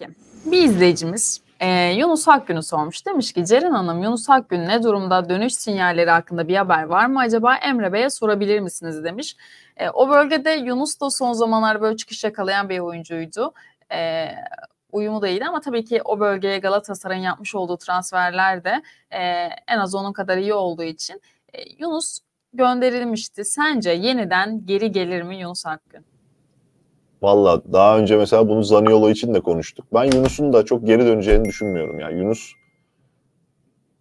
Peki bir izleyicimiz e, Yunus Akgün'ü sormuş. Demiş ki Ceren Hanım Yunus Akgün ne durumda dönüş sinyalleri hakkında bir haber var mı acaba Emre Bey'e sorabilir misiniz demiş. E, o bölgede Yunus da son zamanlar böyle çıkış yakalayan bir oyuncuydu. E, uyumu da iyiydi ama tabii ki o bölgeye Galatasaray'ın yapmış olduğu transferler de e, en az onun kadar iyi olduğu için e, Yunus gönderilmişti. Sence yeniden geri gelir mi Yunus Akgün? Valla daha önce mesela bunu Zaniolo için de konuştuk. Ben Yunus'un da çok geri döneceğini düşünmüyorum. Yani Yunus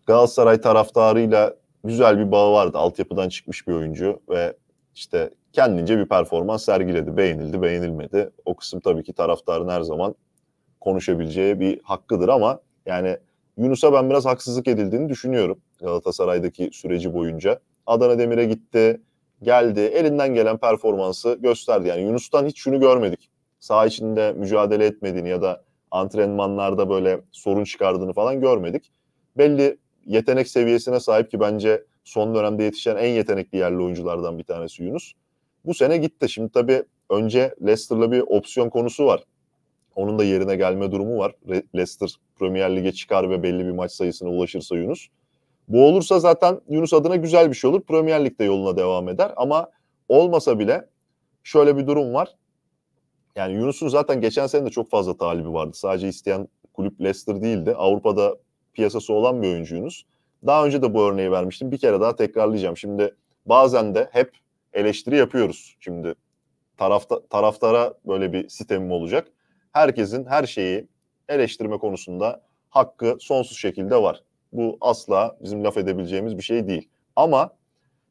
Galatasaray taraftarıyla güzel bir bağı vardı. Altyapıdan çıkmış bir oyuncu ve işte kendince bir performans sergiledi. Beğenildi, beğenilmedi. O kısım tabii ki taraftarın her zaman konuşabileceği bir hakkıdır ama yani Yunus'a ben biraz haksızlık edildiğini düşünüyorum Galatasaray'daki süreci boyunca. Adana Demir'e gitti geldi. Elinden gelen performansı gösterdi. Yani Yunus'tan hiç şunu görmedik. Sağ içinde mücadele etmediğini ya da antrenmanlarda böyle sorun çıkardığını falan görmedik. Belli yetenek seviyesine sahip ki bence son dönemde yetişen en yetenekli yerli oyunculardan bir tanesi Yunus. Bu sene gitti. Şimdi tabii önce Leicester'la bir opsiyon konusu var. Onun da yerine gelme durumu var. Leicester Premier Lig'e çıkar ve belli bir maç sayısına ulaşırsa Yunus. Bu olursa zaten Yunus adına güzel bir şey olur. Premier Lig'de yoluna devam eder ama olmasa bile şöyle bir durum var. Yani Yunus'un zaten geçen sene de çok fazla talibi vardı. Sadece isteyen kulüp Leicester değildi. Avrupa'da piyasası olan bir oyuncu Yunus. Daha önce de bu örneği vermiştim. Bir kere daha tekrarlayacağım. Şimdi bazen de hep eleştiri yapıyoruz. Şimdi tarafta, taraftara böyle bir sistemim olacak. Herkesin her şeyi eleştirme konusunda hakkı sonsuz şekilde var. Bu asla bizim laf edebileceğimiz bir şey değil. Ama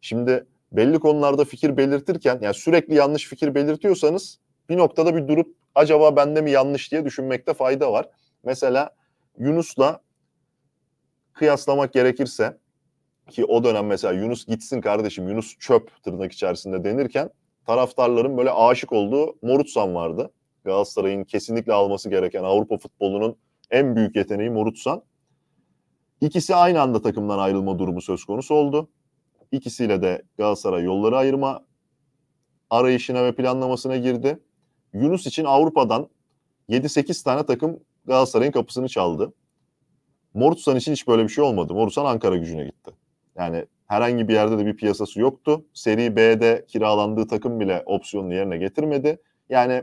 şimdi belli konularda fikir belirtirken yani sürekli yanlış fikir belirtiyorsanız bir noktada bir durup acaba bende mi yanlış diye düşünmekte fayda var. Mesela Yunus'la kıyaslamak gerekirse ki o dönem mesela Yunus gitsin kardeşim Yunus çöp tırnak içerisinde denirken taraftarların böyle aşık olduğu Morutsan vardı. Galatasaray'ın kesinlikle alması gereken Avrupa futbolunun en büyük yeteneği Morutsan. İkisi aynı anda takımdan ayrılma durumu söz konusu oldu. İkisiyle de Galatasaray yolları ayırma arayışına ve planlamasına girdi. Yunus için Avrupa'dan 7-8 tane takım Galatasaray'ın kapısını çaldı. Morutsan için hiç böyle bir şey olmadı. Morutsan Ankara gücüne gitti. Yani herhangi bir yerde de bir piyasası yoktu. Seri B'de kiralandığı takım bile opsiyonunu yerine getirmedi. Yani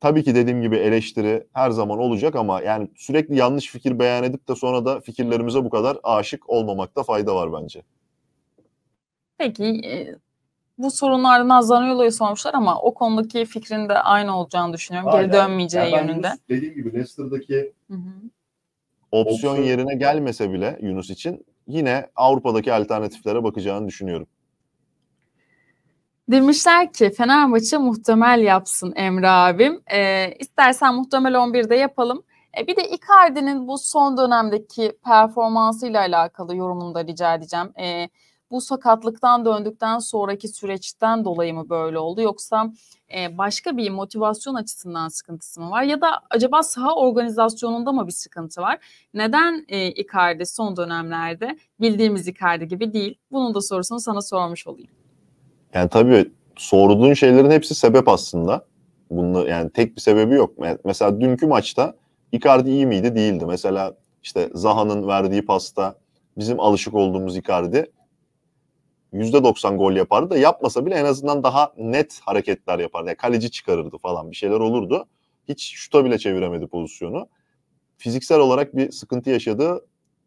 tabii ki dediğim gibi eleştiri her zaman olacak ama yani sürekli yanlış fikir beyan edip de sonra da fikirlerimize bu kadar aşık olmamakta fayda var bence. Peki e, bu sorunlardan azan Yolu'ya sormuşlar ama o konudaki fikrin de aynı olacağını düşünüyorum. Aynen. Geri dönmeyeceği yani yönünde. Yunus, dediğim gibi Leicester'daki hı opsiyon yerine gelmese bile Yunus için yine Avrupa'daki alternatiflere bakacağını düşünüyorum. Demişler ki Fenerbahçe muhtemel yapsın Emre abim. E, istersen muhtemel 11'de yapalım. E, bir de Icardi'nin bu son dönemdeki performansıyla alakalı yorumunu da rica edeceğim. E, bu sakatlıktan döndükten sonraki süreçten dolayı mı böyle oldu yoksa e, başka bir motivasyon açısından sıkıntısı mı var ya da acaba saha organizasyonunda mı bir sıkıntı var? Neden e, Icardi son dönemlerde bildiğimiz Icardi gibi değil? Bunun da sorusunu sana sormuş olayım. Yani tabii sorduğun şeylerin hepsi sebep aslında. Bunu yani tek bir sebebi yok. Mesela dünkü maçta Icardi iyi miydi? Değildi. Mesela işte Zaha'nın verdiği pasta bizim alışık olduğumuz Icardi %90 gol yapardı da yapmasa bile en azından daha net hareketler yapardı. Yani kaleci çıkarırdı falan bir şeyler olurdu. Hiç şuta bile çeviremedi pozisyonu. Fiziksel olarak bir sıkıntı yaşadığı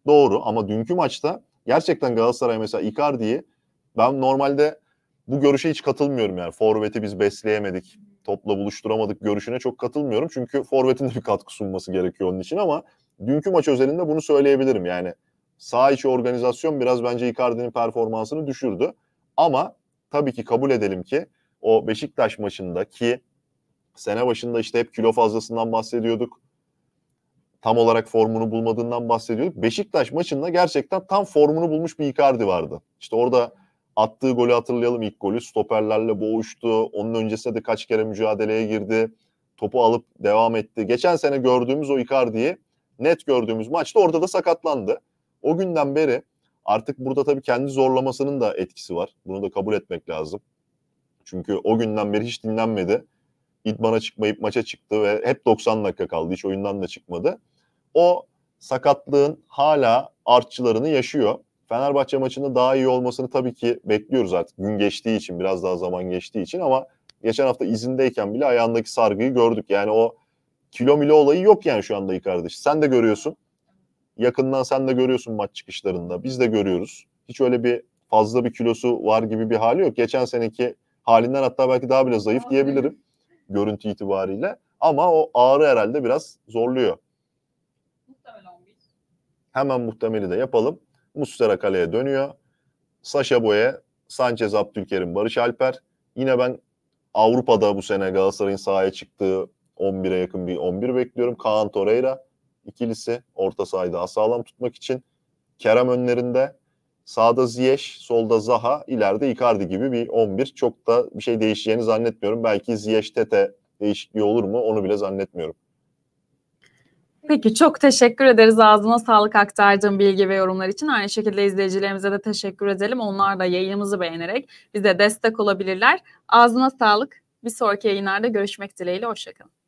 doğru ama dünkü maçta gerçekten Galatasaray mesela Icardi'yi ben normalde bu görüşe hiç katılmıyorum yani. Forvet'i biz besleyemedik, topla buluşturamadık görüşüne çok katılmıyorum. Çünkü Forvet'in de bir katkı sunması gerekiyor onun için ama dünkü maç özelinde bunu söyleyebilirim. Yani sağ içi organizasyon biraz bence Icardi'nin performansını düşürdü. Ama tabii ki kabul edelim ki o Beşiktaş maçında ki sene başında işte hep kilo fazlasından bahsediyorduk. Tam olarak formunu bulmadığından bahsediyorduk. Beşiktaş maçında gerçekten tam formunu bulmuş bir Icardi vardı. İşte orada attığı golü hatırlayalım ilk golü. Stoperlerle boğuştu. Onun öncesinde de kaç kere mücadeleye girdi. Topu alıp devam etti. Geçen sene gördüğümüz o Icardi'yi net gördüğümüz maçta orada da sakatlandı. O günden beri artık burada tabii kendi zorlamasının da etkisi var. Bunu da kabul etmek lazım. Çünkü o günden beri hiç dinlenmedi. İdmana çıkmayıp maça çıktı ve hep 90 dakika kaldı. Hiç oyundan da çıkmadı. O sakatlığın hala artçılarını yaşıyor. Fenerbahçe maçında daha iyi olmasını tabii ki bekliyoruz artık. Gün geçtiği için, biraz daha zaman geçtiği için ama geçen hafta izindeyken bile ayağındaki sargıyı gördük. Yani o kilo milo olayı yok yani şu anda kardeş. Sen de görüyorsun. Yakından sen de görüyorsun maç çıkışlarında. Biz de görüyoruz. Hiç öyle bir fazla bir kilosu var gibi bir hali yok. Geçen seneki halinden hatta belki daha bile zayıf diyebilirim görüntü itibariyle. Ama o ağrı herhalde biraz zorluyor. Muhtemelen biz. Hemen muhtemeli de yapalım. Mustera kaleye dönüyor. Sasha Boye, Sanchez Abdülkerim, Barış Alper. Yine ben Avrupa'da bu sene Galatasaray'ın sahaya çıktığı 11'e yakın bir 11 bekliyorum. Kaan Torreira ikilisi orta sahayı daha sağlam tutmak için. Kerem önlerinde sağda Ziyech, solda Zaha, ileride Icardi gibi bir 11. Çok da bir şey değişeceğini zannetmiyorum. Belki Ziyech Tete değişikliği olur mu onu bile zannetmiyorum. Peki çok teşekkür ederiz ağzına sağlık aktardığım bilgi ve yorumlar için. Aynı şekilde izleyicilerimize de teşekkür edelim. Onlar da yayınımızı beğenerek bize destek olabilirler. Ağzına sağlık. Bir sonraki yayınlarda görüşmek dileğiyle. Hoşçakalın.